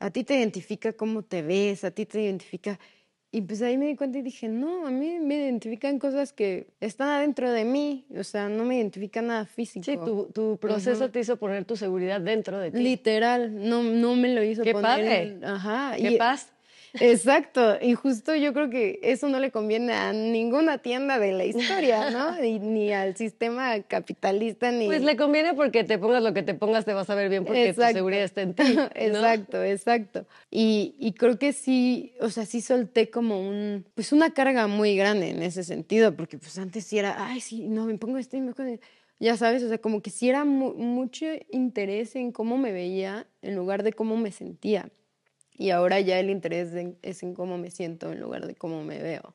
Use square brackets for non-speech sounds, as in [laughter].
a ti te identifica cómo te ves, a ti te identifica... Y pues ahí me di cuenta y dije, no, a mí me identifican cosas que están adentro de mí, o sea, no me identifica nada físico. Sí, tu, proceso te hizo poner tu seguridad dentro de ti. Literal, no, no me lo hizo Qué poner. padre! Ajá. ¡Qué y, paz! Exacto, y justo yo creo que eso no le conviene a ninguna tienda de la historia, ¿no? [laughs] ni al sistema capitalista, ni... Pues le conviene porque te pongas lo que te pongas, te vas a ver bien porque tu seguridad está en ti. [laughs] Exacto, exacto. Y, y, creo que sí, o sea, sí solté como un, pues una carga muy grande en ese sentido, porque pues antes sí era, ay, sí, no, me pongo esto y me pongo ya sabes, o sea, como que sí era mucho interés en cómo me veía en lugar de cómo me sentía. Y ahora ya el interés es en cómo me siento en lugar de cómo me veo.